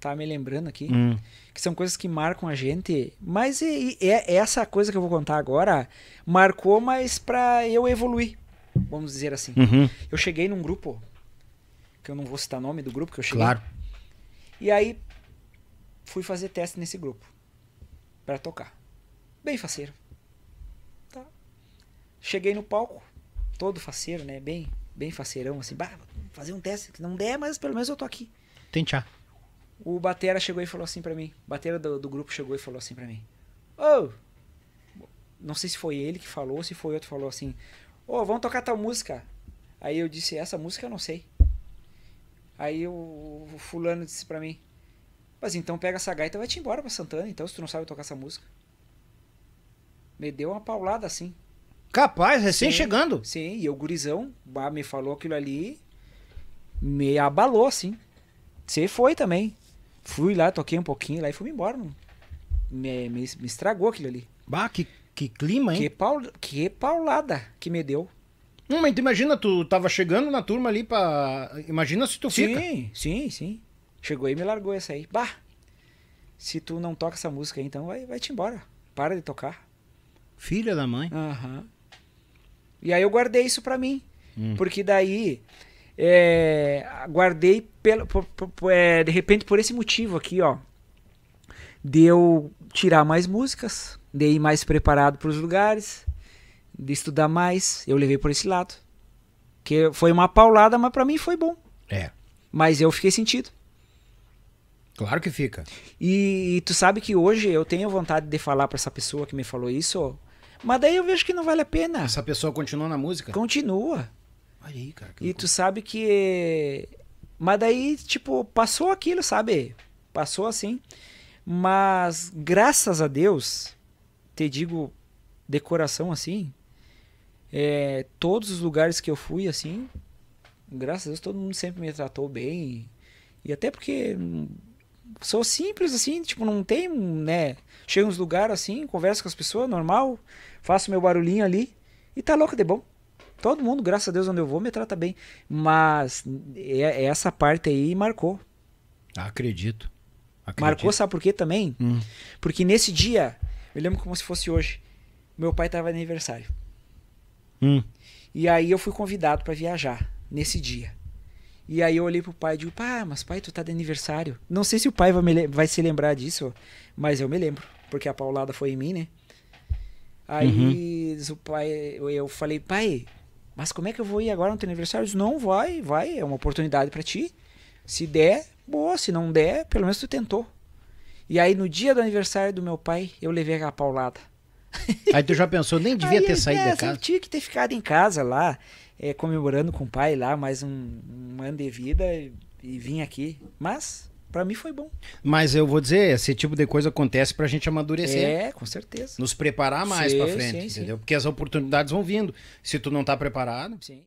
tá me lembrando aqui, hum. que são coisas que marcam a gente, mas e, e, é, é essa coisa que eu vou contar agora marcou, mais para eu evoluir, vamos dizer assim. Uhum. Eu cheguei num grupo, que eu não vou citar o nome do grupo que eu cheguei. Claro. E aí fui fazer teste nesse grupo para tocar. Bem faceiro. Tá. Cheguei no palco, todo faceiro, né? Bem, bem faceirão assim, bah, fazer um teste que não der, mas pelo menos eu tô aqui. Tentar o batera chegou e falou assim para mim, batera do, do, grupo chegou e falou assim para mim, ô, oh! não sei se foi ele que falou, se foi outro que falou assim, ô, oh, vamos tocar tal música. Aí eu disse, essa música eu não sei. Aí o, o fulano disse para mim, mas então pega essa gaita e vai-te embora pra Santana, então, se tu não sabe tocar essa música. Me deu uma paulada assim. Capaz, recém sim, chegando. Sim, e o gurizão me falou aquilo ali, me abalou assim. Você foi também. Fui lá, toquei um pouquinho lá e fui embora. Me, me, me estragou aquilo ali. Bah, que, que clima, hein? Que, que paulada que me deu. Não, mas tu imagina, tu tava chegando na turma ali pra. Imagina se tu sim, fica. Sim, sim, sim. Chegou e me largou essa aí. Bah! Se tu não toca essa música aí, então vai, vai te embora. Para de tocar. Filha da mãe. Aham. Uhum. E aí eu guardei isso pra mim. Hum. Porque daí é, guardei pelo, por, por, é, de repente por esse motivo aqui, ó, de eu tirar mais músicas, de ir mais preparado para os lugares, de estudar mais, eu levei por esse lado. Que foi uma paulada, mas para mim foi bom. É. Mas eu fiquei sentido. Claro que fica. E, e, tu sabe que hoje eu tenho vontade de falar para essa pessoa que me falou isso, mas daí eu vejo que não vale a pena. Essa pessoa continua na música? Continua. Olha aí, cara. E tu sabe que. Mas daí, tipo, passou aquilo, sabe? Passou assim. Mas, graças a Deus, te digo de coração assim, é, todos os lugares que eu fui, assim, graças a Deus, todo mundo sempre me tratou bem. E até porque hum, sou simples, assim, tipo, não tem, né? Chego nos lugares assim, converso com as pessoas, normal, faço meu barulhinho ali e tá louco de bom. Todo mundo, graças a Deus, onde eu vou, me trata bem. Mas é, é, essa parte aí marcou. Acredito. Acredito. Marcou, sabe por quê também? Hum. Porque nesse dia, eu lembro como se fosse hoje, meu pai tava de aniversário. Hum. E aí eu fui convidado para viajar nesse dia. E aí eu olhei pro pai e digo, pá, mas pai, tu tá de aniversário. Não sei se o pai vai, me, vai se lembrar disso, mas eu me lembro, porque a paulada foi em mim, né? Aí uhum. o pai, eu falei, pai, mas como é que eu vou ir agora no teu aniversário? Eu disse, não, vai, vai, é uma oportunidade para ti. Se der, boa, se não der, pelo menos tu tentou. E aí no dia do aniversário do meu pai, eu levei aquela paulada. Aí tu já pensou, nem devia aí, ter saído é, da casa? Eu tinha que ter ficado em casa lá, é, comemorando com o pai lá mais um, um ano de vida e, e vim aqui. Mas para mim foi bom. Mas eu vou dizer, esse tipo de coisa acontece pra gente amadurecer. É, com certeza. Nos preparar mais sim, pra frente, sim, entendeu? Sim. Porque as oportunidades vão vindo. Se tu não tá preparado. Sim.